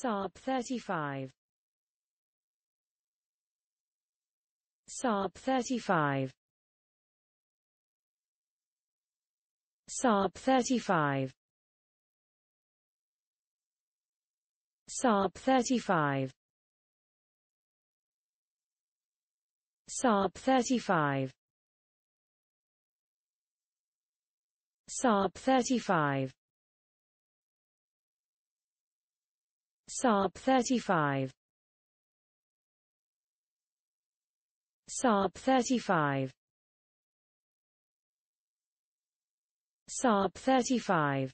Saab 35 Saab 35 Saab 35 Saab 35 Saab 35 Saab 35 Saab 35 Saab 35 Saab 35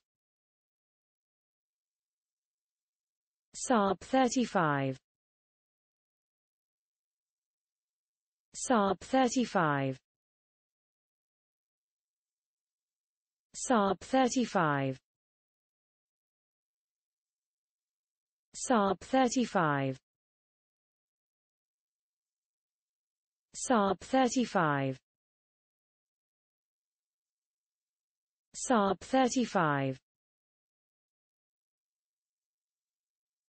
Saab 35 Saab 35 Saab 35 Saab 35 Saab 35 Saab 35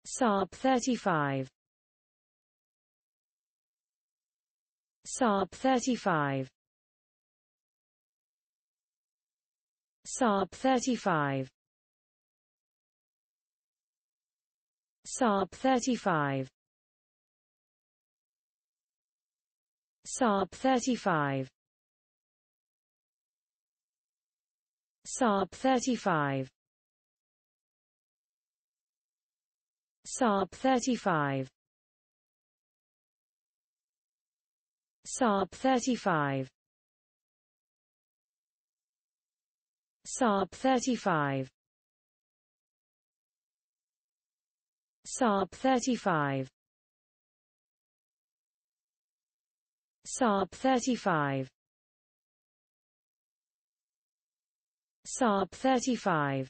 Saab 35 Saab 35 Saab 35 Saab 35 Saab 35 Saab 35 Saab 35 Saab 35 Saab 35 Saab 35 Saab 35 Saab 35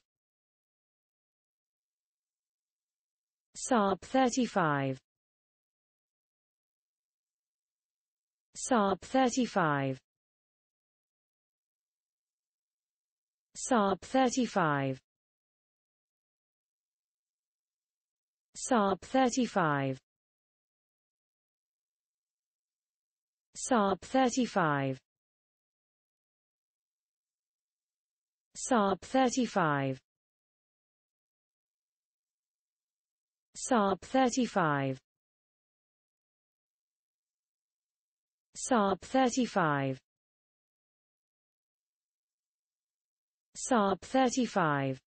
Saab 35 Saab 35 Saab 35 Saab 35 Saab 35 Saab 35 Saab 35 Saab 35 Saab 35